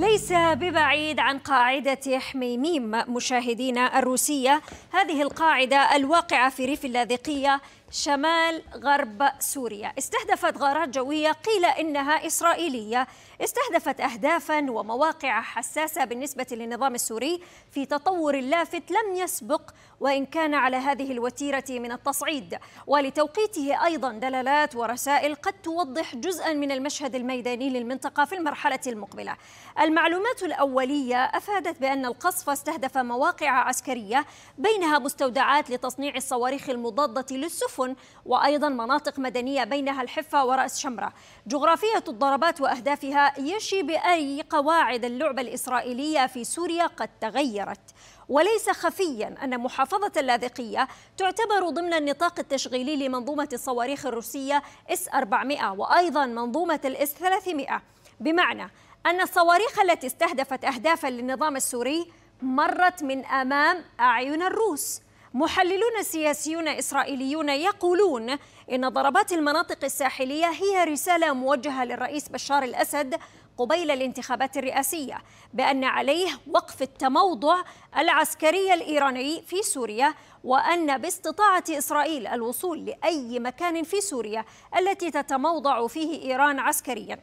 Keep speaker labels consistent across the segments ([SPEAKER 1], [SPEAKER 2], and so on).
[SPEAKER 1] ليس ببعيد عن قاعدة حميميم مشاهدينا الروسية هذه القاعدة الواقعة في ريف اللاذقية شمال غرب سوريا استهدفت غارات جوية قيل إنها إسرائيلية استهدفت أهدافا ومواقع حساسة بالنسبة للنظام السوري في تطور لافت لم يسبق وإن كان على هذه الوتيرة من التصعيد ولتوقيته أيضا دلالات ورسائل قد توضح جزءا من المشهد الميداني للمنطقة في المرحلة المقبلة المعلومات الأولية أفادت بأن القصف استهدف مواقع عسكرية بينها مستودعات لتصنيع الصواريخ المضادة للسفن السفن وأيضا مناطق مدنية بينها الحفة ورأس شمرة جغرافية الضربات وأهدافها يشي بأي قواعد اللعبة الإسرائيلية في سوريا قد تغيرت وليس خفيا أن محافظة اللاذقية تعتبر ضمن النطاق التشغيلي لمنظومة الصواريخ الروسية اس 400 وأيضا منظومة الاس 300 بمعنى أن الصواريخ التي استهدفت أهدافا للنظام السوري مرت من أمام أعين الروس محللون سياسيون إسرائيليون يقولون إن ضربات المناطق الساحلية هي رسالة موجهة للرئيس بشار الأسد قبيل الانتخابات الرئاسية بأن عليه وقف التموضع العسكري الإيراني في سوريا وأن باستطاعة إسرائيل الوصول لأي مكان في سوريا التي تتموضع فيه إيران عسكرياً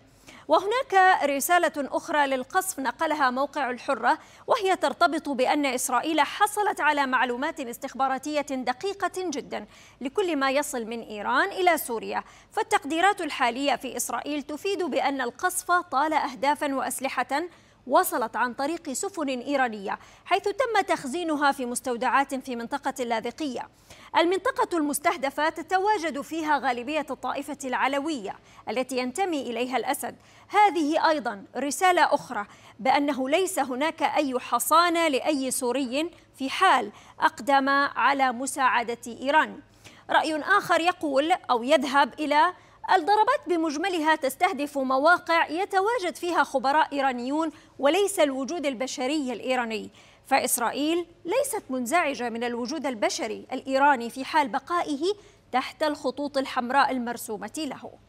[SPEAKER 1] وهناك رسالة أخرى للقصف نقلها موقع الحرة وهي ترتبط بأن إسرائيل حصلت على معلومات استخباراتية دقيقة جدا لكل ما يصل من إيران إلى سوريا فالتقديرات الحالية في إسرائيل تفيد بأن القصف طال أهدافا وأسلحة وصلت عن طريق سفن إيرانية حيث تم تخزينها في مستودعات في منطقة اللاذقية المنطقة المستهدفة تتواجد فيها غالبية الطائفة العلوية التي ينتمي إليها الأسد هذه أيضا رسالة أخرى بأنه ليس هناك أي حصانة لأي سوري في حال أقدم على مساعدة إيران رأي آخر يقول أو يذهب إلى الضربات بمجملها تستهدف مواقع يتواجد فيها خبراء إيرانيون وليس الوجود البشري الإيراني فإسرائيل ليست منزعجة من الوجود البشري الإيراني في حال بقائه تحت الخطوط الحمراء المرسومة له